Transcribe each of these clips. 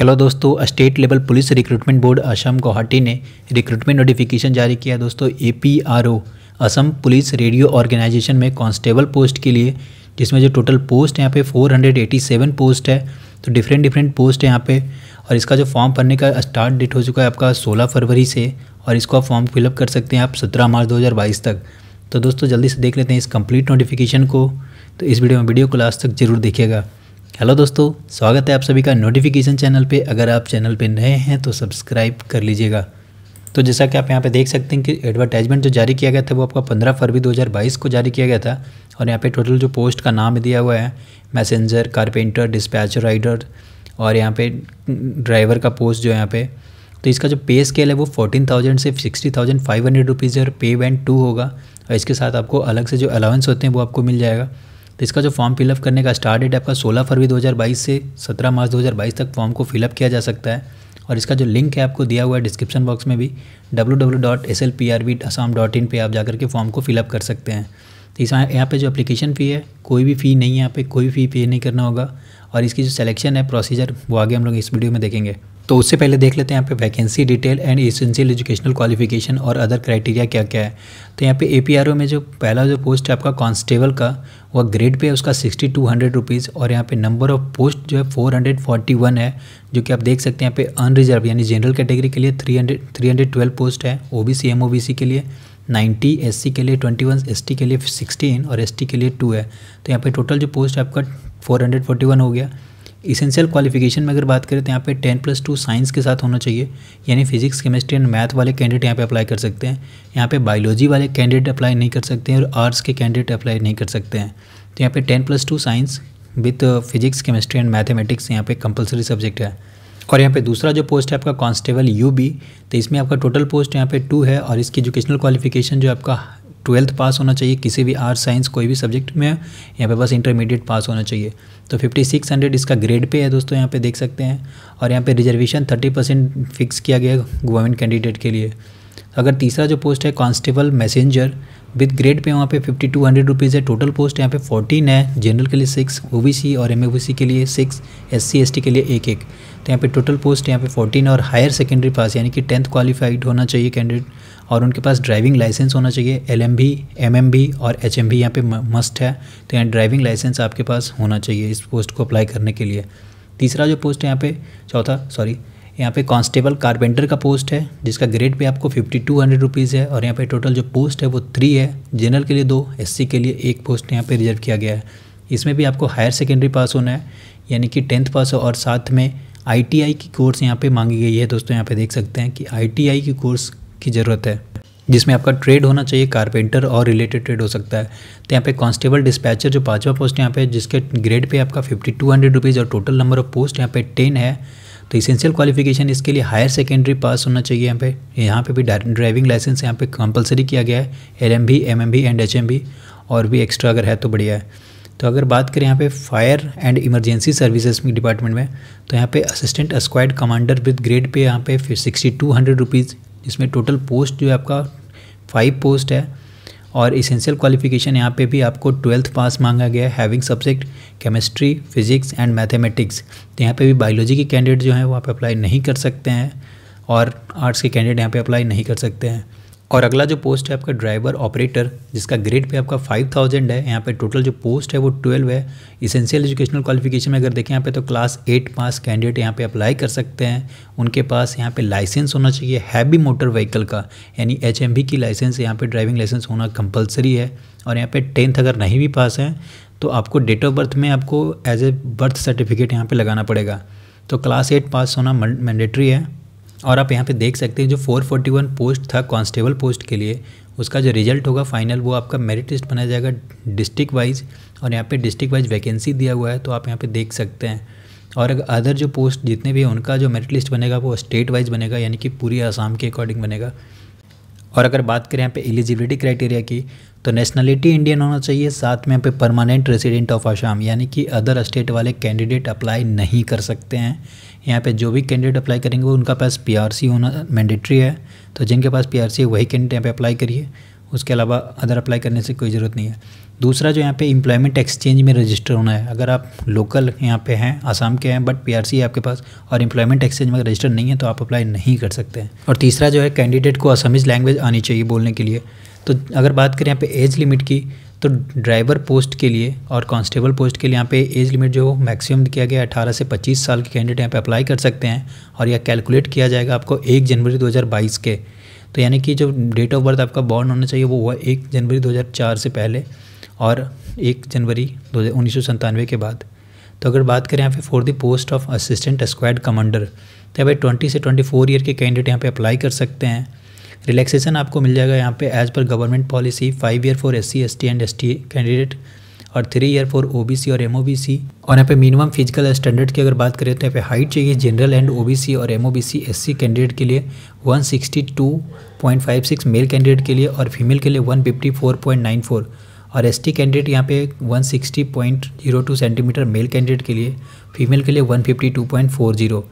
hello दोस्तों state level police recruitment board Assam Guwahati ने recruitment notification जारी किया दोस्तों A P R O Assam police radio organisation में कांस्टेबल पोस्ट के लिए जिसमें जो टोटल पोस्ट यहाँ पे 487 पोस्ट है तो डिफरेंट डिफरेंट पोस्ट है यहाँ पे और इसका जो फॉर्म भरने का स्टार्ट डेट हो चुका है आपका सोलह फरवरी से और इसको आप फॉर्म फिलअप कर सकते हैं आप सत्रह मार्च दो तक तो दोस्तों जल्दी से देख लेते हैं इस कम्प्लीट नोटिफिकेशन को तो इस वीडियो में वीडियो को लास्ट तक जरूर देखिएगा हेलो दोस्तों स्वागत है आप सभी का नोटिफिकेशन चैनल पे अगर आप चैनल पे नए हैं तो सब्सक्राइब कर लीजिएगा तो जैसा कि आप यहाँ पे देख सकते हैं कि एडवर्टाइजमेंट जो जारी किया गया था वो आपका 15 फरवरी 2022 को जारी किया गया था और यहाँ पे टोटल जो पोस्ट का नाम दिया हुआ है मैसेंजर कारपेंटर डिस्पैच राइडर और यहाँ पे ड्राइवर का पोस्ट जो है यहाँ पे तो इसका जो पे स्केल है वो फोर्टीन थाउजेंड से sixty thousand five hundred rupees और पे बैंड टू होगा और इसके साथ आपको अलग से जो अलाउंस होते हैं वो आपको मिल जाएगा तो इसका जो फॉर्म फिलअप करने का स्टार्ट डेट आपका सोलह फरवरी दो से सत्रह मार्च दो तक फॉर्म को फिलअप किया जा सकता है और इसका जो लिंक है आपको दिया हुआ है डिस्क्रिप्शन बॉक्स में भी डब्ल्यू पे आप जाकर के फॉर्म को फिलअप कर सकते हैं तो इस यहाँ पे जो एप्लीकेशन फ़ी है कोई भी फ़ी नहीं है यहाँ पे कोई फ़ी पे नहीं करना होगा और इसकी जो सिलेक्शन है प्रोसीजर वो आगे हम लोग इस वीडियो में देखेंगे तो उससे पहले देख लेते हैं यहाँ पे vacancy detail and essential educational qualification और अदर क्राइटेरिया क्या क्या है तो यहाँ पे ए में जो पहला जो पोस्ट है आपका कांस्टेबल का वह ग्रेड पे है उसका सिक्सटी टू हंड्रेड रुपीज़ और यहाँ पे नंबर ऑफ पोस्ट जो है फोर हंड्रेड फोर्टी वन है जो कि आप देख सकते हैं यहाँ पे अनरिजर्व यानी जनरल कैटेगरी के लिए three hundred three hundred twelve post है O B C M O B C के लिए नाइन्टी एस सी के लिए ट्वेंटी वन एस टी के लिए सिक्सटीन और एस टी के लिए टू है तो यहाँ पे टोटल जो पोस्ट है आपका फोर हंड्रेड फोर्टी वन हो गया इसेंशियल क्वालिफिकेशन में अगर बात करें तो यहाँ पे टेन प्लस टू साइंस के साथ होना चाहिए यानी फिजिक्स केमिस्ट्री एंड मैथ वाले कैंडिडेट यहाँ पे अप्लाई कर सकते हैं यहाँ पे बायोलॉजी वाले कैंडिडेट अप्लाई नहीं कर सकते हैं और आर्ट्स के कैंडिडेट अप्लाई नहीं कर सकते हैं तो यहाँ पे ten plus two science with physics chemistry and mathematics यहाँ पे कंपलसरी सब्जेक्ट है और यहाँ पे दूसरा जो पोस्ट है आपका कांस्टेबल यू बी तो इसमें आपका टोटल पोस्ट यहाँ पे टू है और इसकी एजुकेशनल क्वालिफिकेशन जो आपका ट्वेल्थ पास होना चाहिए किसी भी आर्ट साइंस कोई भी सब्जेक्ट में यहाँ पे बस इंटरमीडिएट पास होना चाहिए तो फिफ्टी सिक्स हंड्रेड इसका ग्रेड पे है दोस्तों यहाँ पे देख सकते हैं और यहाँ पे रिजर्वेशन थर्टी परसेंट फिक्स किया गया गवर्नमेंट कैंडिडेट के लिए अगर तीसरा जो पोस्ट है constable messenger with grade pay वहाँ पे फिफ्टी टू हंड्रेड रुपीज़ है टोटल पोस्ट यहाँ पे फोर्टीन है जनरल के लिए सिक्स ओबीसी और एम के लिए सिक्स एस एसटी के लिए एक एक तो यहाँ पे टोटल पोस्ट यहाँ पे फोर्टीन और हायर सेकेंडरी पास यानी कि टेंथ क्वालिफाइड होना चाहिए कैंडिडेट और उनके पास ड्राइविंग लाइसेंस होना चाहिए L M B M M B और एच एम भी यहाँ पे मस्ट है तो यहाँ ड्राइविंग लाइसेंस आपके पास होना चाहिए इस पोस्ट को अप्लाई करने के लिए तीसरा जो पोस्ट है यहाँ पे चौथा सॉरी यहाँ पे कांस्टेबल कारपेंटर का पोस्ट है जिसका ग्रेड पे आपको फिफ्टी टू हंड्रेड रुपीज़ है और यहाँ पे टोटल जो पोस्ट है वो थ्री है जनरल के लिए दो एससी के लिए एक पोस्ट यहाँ पे रिजर्व किया गया है इसमें भी आपको हायर सेकेंडरी पास होना है यानी कि टेंथ पास और साथ में आईटीआई की कोर्स यहाँ पे मांगी गई है दोस्तों यहाँ पे देख सकते हैं कि आई की कोर्स की ज़रूरत है जिसमें आपका ट्रेड होना चाहिए कारपेंटर और रिलेटेड ट्रेड हो सकता है तो यहाँ पे कांस्टेबल डिस्पैचर जो पांचवा पोस्ट यहाँ पे जिसके ग्रेड पे आपका फिफ्टी टू हंड्रेड रुपीज़ और टोटल नंबर ऑफ पोस्ट यहाँ पे टेन है तो इसेंशियल क्वालिफिकेशन इसके लिए हायर सेकेंडरी पास होना चाहिए यहाँ पे यहाँ पे भी ड्राइविंग लाइसेंस यहाँ पे कंपलसरी किया गया है L M B M M B and H M B और भी एक्स्ट्रा अगर है तो बढ़िया है तो अगर बात करें यहाँ पे fire and emergency services department में तो यहाँ पे assistant squad commander with grade pay यहाँ पे फिर सिक्सटी टू हंड्रेड रुपीज़ जिसमें टोटल पोस्ट जो है आपका फाइव पोस्ट है और इसेंशियल क्वालिफिकेशन यहाँ पे भी आपको ट्वेल्थ पास मांगा गया है having subject chemistry physics and mathematics तो यहाँ पे भी बायोलॉजी के कैंडिडेट जो हैं वो आप अप्लाई नहीं कर सकते हैं और आर्ट्स के कैंडिडेट यहाँ पे अप्लाई नहीं कर सकते हैं और अगला जो पोस्ट है आपका ड्राइवर ऑपरेटर जिसका ग्रेड पे आपका फाइव थाउजेंड है यहाँ पे टोटल जो पोस्ट है वो ट्वेल्व है इसेंशियल एजुकेशनल क्वालिफिकेशन में अगर देखें यहाँ पे तो क्लास एट पास कैंडिडेट यहाँ पे अप्लाई कर सकते हैं उनके पास यहाँ पे लाइसेंस होना चाहिए हैवी मोटर व्हीकल का यानी एच की लाइसेंस यहाँ पर ड्राइविंग लाइसेंस होना कंपलसरी है और यहाँ पर टेंथ अगर नहीं भी पास है तो आपको डेट ऑफ बर्थ में आपको एज ए बर्थ सर्टिफिकेट यहाँ पर लगाना पड़ेगा तो क्लास एट पास होना मैंडेटरी है और आप यहाँ पे देख सकते हैं जो 441 पोस्ट था कांस्टेबल पोस्ट के लिए उसका जो रिजल्ट होगा फाइनल वो आपका मेरिट लिस्ट बनाया जाएगा डिस्ट्रिक्ट वाइज और यहाँ पे डिस्ट्रिक्ट वाइज वैकेंसी दिया हुआ है तो आप यहाँ पे देख सकते हैं और अगर अदर जो पोस्ट जितने भी हैं उनका जो मेरिट लिस्ट बनेगा वो स्टेट वाइज बनेगा यानी कि पूरी आसाम के अकॉर्डिंग बनेगा और अगर बात करें यहाँ पे एलिजिबिलिटी क्राइटेरिया की तो नेशनलिटी इंडियन होना चाहिए साथ में यहाँ पे परमानेंट रेसिडेंट ऑफ आसाम यानी कि अदर स्टेट वाले कैंडिडेट अप्लाई नहीं कर सकते हैं यहाँ पे जो भी कैंडिडेट अप्लाई करेंगे वो उनका पास पीआरसी होना मैंडेटरी है तो जिनके पास पीआरसी है वही कैंडिडेट यहाँ पे अप्लाई करिए उसके अलावा अदर अप्लाई करने से कोई ज़रूरत नहीं है दूसरा जो यहाँ पे इम्प्लॉयमेंट एक्सचेंज में रजिस्टर होना है अगर आप लोकल यहाँ पे हैं आसाम के हैं बट पीआरसी है आपके पास और इम्प्लॉयमेंट एक्सचेंज में रजिस्टर नहीं है तो आप अप्लाई नहीं कर सकते हैं और तीसरा जो है कैंडिडेट को असामीज लैंग्वेज आनी चाहिए बोलने के लिए तो अगर बात करें यहाँ पे एज लिमिट की तो ड्राइवर पोस्ट के लिए और कांस्टेबल पोस्ट के लिए यहाँ पे एज लिमिट जो मैक्सिमम किया गया 18 अठारह से पच्चीस साल के कैंडिडेट यहाँ पे अप्लाई कर सकते हैं और यह कैलकुलेट किया जाएगा आपको एक जनवरी 2022 के तो यानी कि जो डेट ऑफ बर्थ आपका बॉर्न होना चाहिए वो हुआ एक जनवरी 2004 से पहले और एक जनवरी दो हज़ार के बाद तो अगर बात करें यहाँ पे for the post of assistant squad commander तो यहाँ ट्वेंटी से ट्वेंटी फोर ईयर के कैंडिडेट यहाँ पर अप्लाई कर सकते हैं रिलैक्सेशन आपको मिल जाएगा यहाँ पे as per government policy five year for S C S T and S T candidate और three year for O B C और एम ओ बी सी और यहाँ पे मिनिमम फिजिकल स्टैंडर्ड की अगर बात करें तो यहाँ पे हाइट चाहिए general and O B C और M O B C S C candidate के लिए one sixty two point five six male candidate के लिए और फीमेल के लिए one fifty four point nine four और एस टी कैंडिडेट यहाँ पे one sixty point zero two centimetre male candidate के लिए फीमेल के लिए one fifty two point four zero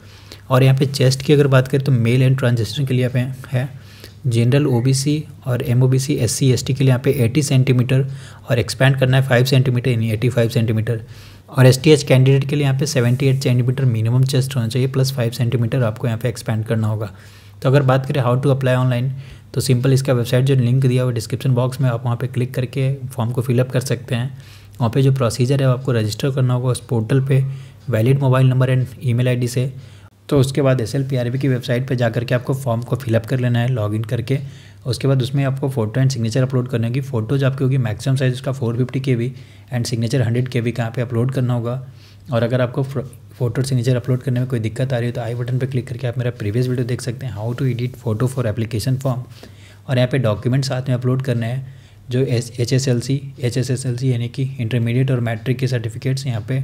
और यहाँ पे चेस्ट की अगर बात करें तो मेल एंड ट्रांजिशन के लिए यहाँ पे है जनरल ओबीसी और एम सी एस टी के लिए यहाँ पे 80 सेंटीमीटर और एक्सपैंड करना है 5 सेंटीमीटर यानी 85 सेंटीमीटर और एस टी एच कैंडिडेट के लिए यहाँ पे 78 सेंटीमीटर मिनिमम चेस्ट होना चाहिए प्लस 5 सेंटीमीटर आपको यहाँ पे एक्सपैंड करना होगा तो अगर बात करें हाउ टू अप्लाई ऑनलाइन तो सिंपल इसका वेबसाइट जो लिंक दिया हुआ डिस्क्रिप्शन बॉक्स में आप वहाँ पर क्लिक करके फॉर्म को फिलअप कर सकते हैं वहाँ पर जो प्रोसीजर है आपको रजिस्टर करना होगा उस पोर्टल पर valid mobile number and email से तो उसके बाद एस एल की वेबसाइट पर जा करके आपको फॉर्म को फिलअप कर लेना है लॉगिन करके उसके बाद उसमें आपको फोटो एंड सिग्नेचर अपलोड करने होगी फोटोज आपकी होगी मैक्सिमम साइज उसका four fifty K B and signature hundred K B कहाँ पर अपलोड करना होगा और अगर आपको फोटो सिग्नेचर अपलोड करने में कोई दिक्कत आ रही है तो आई बटन पर क्लिक करके आप मेरा प्रीवियस वीडियो देख सकते हैं how to edit photo for application form और यहाँ पे डॉक्यूमेंट साथ में अपलोड करने हैं जो S H S L C H S S L C यानी कि इंटरमीडिएट और मैट्रिक के सर्टिफिकेट्स यहाँ पे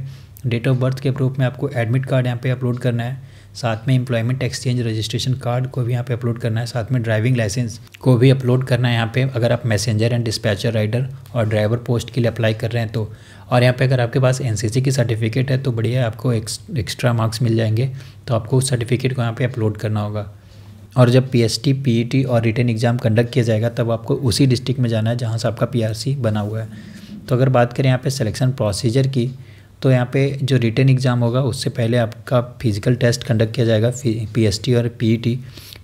डेट ऑफ बर्थ के प्रूफ में आपको एडमिट कार्ड यहाँ पे अपलोड करना है साथ में एम्प्लॉयमेंट एक्सचेंज रजिस्ट्रेशन कार्ड को भी यहाँ पे अपलोड करना है साथ में ड्राइविंग लाइसेंस को भी अपलोड करना है यहाँ पे अगर आप मैसेंजर एंड डिस्पैचर राइडर और ड्राइवर पोस्ट के लिए अप्लाई कर रहे हैं तो और यहाँ पे अगर आपके पास एन की सर्टिफिकेट है तो बढ़िया आपको एक्स्ट्रा मार्क्स मिल जाएंगे तो आपको उस सर्टिफिकेट को यहाँ पर अपलोड करना होगा और जब पी एस टी और रिटर्न एग्ज़ाम कंडक्ट किया जाएगा तब आपको उसी डिस्ट्रिक्ट में जाना है जहाँ से आपका पी बना हुआ है तो अगर बात करें यहाँ पर सिलेक्शन प्रोसीजर की तो यहाँ पे जो रिटर्न एग्ज़ाम होगा उससे पहले आपका फिज़िकल टेस्ट कंडक्ट किया जाएगा पी और पीईटी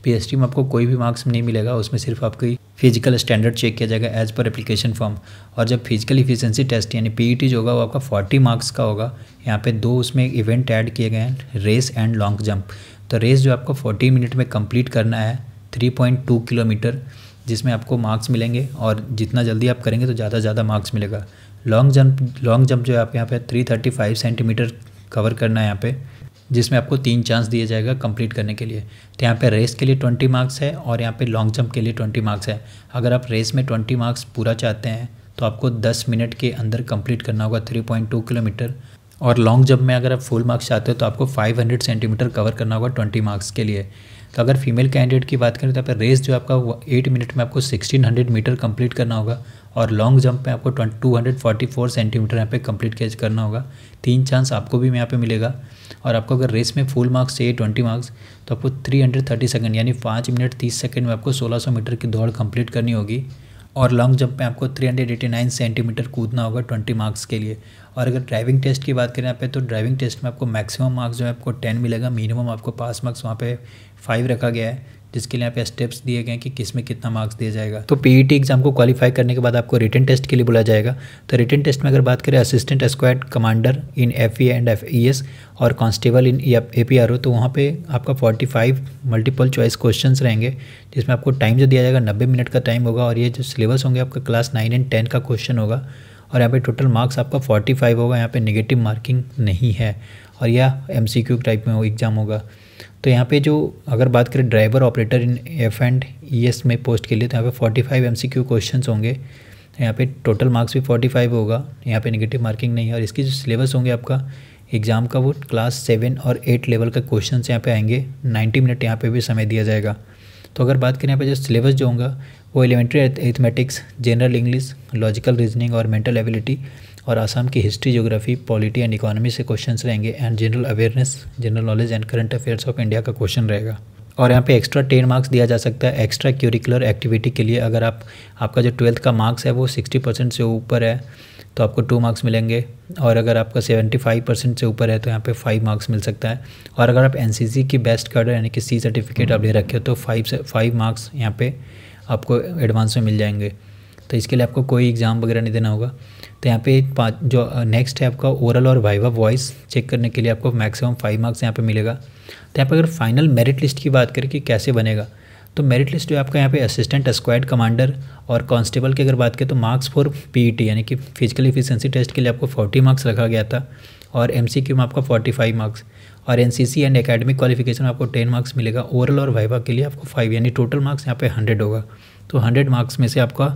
पीएसटी e में आपको कोई भी मार्क्स नहीं मिलेगा उसमें सिर्फ आपकी फिजिकल स्टैंडर्ड चेक किया जाएगा एज पर एप्लीकेशन फॉर्म और जब फिजिकल इफ़िशेंसी टेस्ट यानी पीईटी e जो होगा वो आपका 40 मार्क्स का होगा यहाँ पे दो उसमें इवेंट ऐड किए गए हैं रेस एंड लॉन्ग जंप तो रेस जो आपको 40 मिनट में कम्प्लीट करना है थ्री किलोमीटर जिसमें आपको मार्क्स मिलेंगे और जितना जल्दी आप करेंगे तो ज़्यादा ज़्यादा मार्क्स मिलेगा लॉन्ग जंप लॉन्ग जंप जो है आपके यहाँ पे 335 सेंटीमीटर कवर करना है यहाँ पे जिसमें आपको तीन चांस दिया जाएगा कंप्लीट करने के लिए तो यहाँ पे रेस के लिए ट्वेंटी मार्क्स है और यहाँ पे लॉन्ग जंप के लिए ट्वेंटी मार्क्स है अगर आप रेस में ट्वेंटी मार्क्स पूरा चाहते हैं तो आपको दस मिनट के अंदर कंप्लीट करना होगा थ्री पॉइंट टू किलोमीटर और लॉन्ग जंप में अगर आप फुल मार्क्स चाहते हो तो आपको फाइव हंड्रेड सेंटीमीटर कवर करना होगा ट्वेंटी मार्क्स के लिए तो अगर फीमेल कैंडिडेट की बात करें तो यहाँ पर रेस जो आपका एट मिनट में आपको सिक्सटीन हंड्रेड मीटर कंप्लीट करना होगा और लॉन्ग जंप में आपको two hundred forty four centimetre यहाँ पे कंप्लीट कैच करना होगा तीन चांस आपको भी यहाँ पे मिलेगा और आपको अगर रेस में फुल मार्क्स चाहिए ट्वेंटी मार्क्स तो आपको थ्री हंड्रेड थर्टी सेकेंड यानी पाँच मिनट तीस सेकेंड में आपको सोलह सौ मीटर की दौड़ कंप्लीट करनी होगी और लॉन्ग जंप में आपको three hundred eighty nine centimetre कूदना होगा ट्वेंटी मार्क्स के लिए और अगर ड्राइविंग टेस्ट की बात करें यहाँ पे तो ड्राइविंग टेस्ट में आपको मैक्सिमम मार्क्स जो है आपको टेन मिलेगा मिनिमम आपको पास मार्क्स वहाँ पे फाइव रखा गया है जिसके लिए यहाँ पे स्टेप्स दिए गए हैं कि किस में कितना मार्क्स दिया जाएगा तो पीईटी एग्जाम e को क्वालिफाई करने के बाद आपको रिटर्न टेस्ट के लिए बुलाया जाएगा तो रिटर्न टेस्ट में अगर बात करें assistant squad commander in F and F और कांस्टेबल इन ए पी तो वहाँ पर आपका फोर्टी मल्टीपल चॉइस क्वेश्चन रहेंगे जिसमें आपको टाइम जो दिया जाएगा नब्बे मिनट का टाइम होगा और ये जो सिलेबस होंगे आपका क्लास नाइन एंड टेन का क्वेश्चन होगा और यहाँ पे टोटल मार्क्स आपका 45 होगा यहाँ पे नेगेटिव मार्किंग नहीं है और यह एमसीक्यू टाइप में एग्ज़ाम होगा तो यहाँ पे जो अगर बात करें driver operator in F and E S में पोस्ट के लिए तो यहाँ पे 45 five M C Q question होंगे तो यहाँ पे टोटल मार्क्स भी 45 होगा यहाँ पे नेगेटिव मार्किंग नहीं है और इसकी जो सिलेबस होंगे आपका एग्ज़ाम का वो क्लास सेवन और एट लेवल का क्वेश्चन यहाँ पे आएंगे नाइन्टी मिनट यहाँ पे भी समय दिया जाएगा तो अगर बात करें यहाँ पे जो सिलेबस जो होगा वो elementary arithmetic general English logical reasoning और मेंटल एबिलिटी और आसाम की history geography polity and economy से क्वेश्चन रहेंगे and general awareness general knowledge and current affairs of India का क्वेश्चन रहेगा और यहाँ पे एक्स्ट्रा टेन मार्क्स दिया जा सकता है एक्स्ट्रा क्यूरिकुलर एक्टिविटी के लिए अगर आप आपका जो ट्वेल्थ का मार्क्स है वो सिक्सटी परसेंट से ऊपर है तो आपको टू मार्क्स मिलेंगे और अगर आपका सेवेंटी फाइव परसेंट से ऊपर है तो यहाँ पे फाइव मार्क्स मिल सकता है और अगर आप एन की बेस्ट कार्ड यानी कि सी सर्टिफिकेट आप ले रखे हो तो फाइव से फाइव मार्क्स यहाँ पर आपको एडवांस में मिल जाएंगे तो इसके लिए आपको कोई एग्ज़ाम वगैरह नहीं देना होगा तो यहाँ पे पाँच जो नेक्स्ट है आपका ओरल और वाइवा वॉइस चेक करने के लिए आपको मैक्सिमम फाइव मार्क्स यहाँ पे मिलेगा तो यहाँ पे अगर फाइनल मेरिट लिस्ट की बात करें कि कैसे बनेगा तो मेरिट लिस्ट जो आपका यहाँ पे असिस्टेंट स्क्वाड कमांडर और कांस्टेबल की अगर बात करें तो मार्क्स फॉर पी यानी कि फिजिकल इफिशेंसी टेस्ट के लिए आपको फोर्टी मार्क्स रखा गया था और एमसीक्यू में आपका फाइव मार्क्स और सी एंड एकेडमिक क्वालिफिकेशन में आपको टेन मार्क्स मिलेगा ओरल और वाइवा के लिए आपको फाइव यानी टोटल मार्क्स यहाँ पे हंड्रेड होगा तो हंड्रेड मार्क्स में से आपका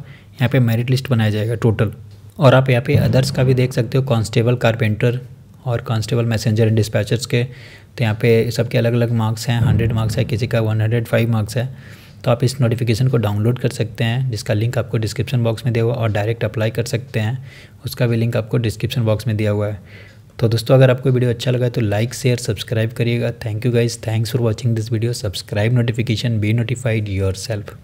यहाँ पे मेरिट लिस्ट बनाया जाएगा टोटल और आप यहाँ पे अदर्स का भी देख सकते हो कांस्टेबल कारपेंटर और कांस्टेबल मैसेंजर एंड डिस्पैचर्स के तो यहाँ पे सबके अलग अलग मार्क्स हैं हंड्रेड मार्क्स है किसी का वन हंड्रेड फाइव मार्क्स है तो आप इस नोटिफिकेशन को डाउनलोड कर सकते हैं जिसका लिंक आपको डिस्क्रिप्शन बॉक्स में दिया हुआ और डायरेक्ट अप्लाई कर सकते हैं उसका भी लिंक आपको डिस्क्रिप्शन बॉक्स में दिया हुआ है तो दोस्तों अगर आपको वीडियो अच्छा लगा तो लाइक शेयर सब्सक्राइब करिएगा thank you guys thanks for watching this video subscribe notification be notified your self